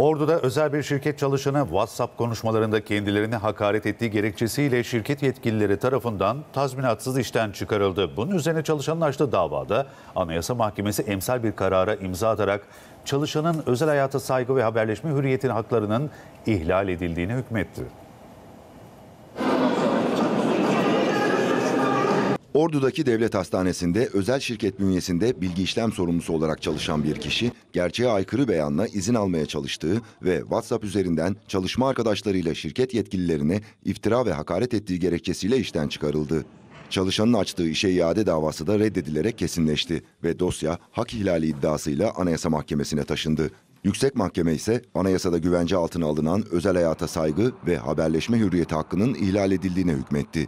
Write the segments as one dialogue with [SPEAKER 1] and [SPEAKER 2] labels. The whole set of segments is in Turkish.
[SPEAKER 1] Ordu'da özel bir şirket çalışanı WhatsApp konuşmalarında kendilerini hakaret ettiği gerekçesiyle şirket yetkilileri tarafından tazminatsız işten çıkarıldı. Bunun üzerine çalışanın açtığı davada Anayasa Mahkemesi emsal bir karara imza atarak çalışanın özel hayata saygı ve haberleşme hürriyetinin haklarının ihlal edildiğini hükmetti.
[SPEAKER 2] Ordu'daki devlet hastanesinde özel şirket bünyesinde bilgi işlem sorumlusu olarak çalışan bir kişi gerçeğe aykırı beyanla izin almaya çalıştığı ve WhatsApp üzerinden çalışma arkadaşlarıyla şirket yetkililerine iftira ve hakaret ettiği gerekçesiyle işten çıkarıldı. Çalışanın açtığı işe iade davası da reddedilerek kesinleşti ve dosya hak ihlali iddiasıyla Anayasa Mahkemesi'ne taşındı. Yüksek Mahkeme ise anayasada güvence altına alınan özel hayata saygı ve haberleşme hürriyeti hakkının ihlal edildiğine hükmetti.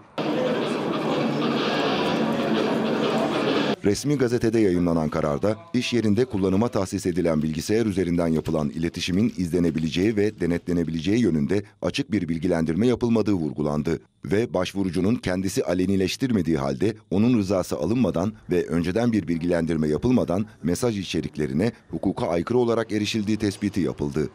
[SPEAKER 2] Resmi gazetede yayınlanan kararda iş yerinde kullanıma tahsis edilen bilgisayar üzerinden yapılan iletişimin izlenebileceği ve denetlenebileceği yönünde açık bir bilgilendirme yapılmadığı vurgulandı ve başvurucunun kendisi alenileştirmediği halde onun rızası alınmadan ve önceden bir bilgilendirme yapılmadan mesaj içeriklerine hukuka aykırı olarak erişildiği tespiti yapıldı.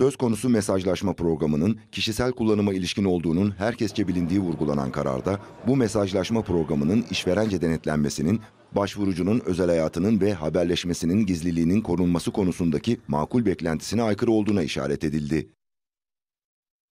[SPEAKER 2] Söz konusu mesajlaşma programının kişisel kullanıma ilişkin olduğunun herkesçe bilindiği vurgulanan kararda bu mesajlaşma programının işverence denetlenmesinin, başvurucunun özel hayatının ve haberleşmesinin gizliliğinin korunması konusundaki makul beklentisine aykırı olduğuna işaret edildi.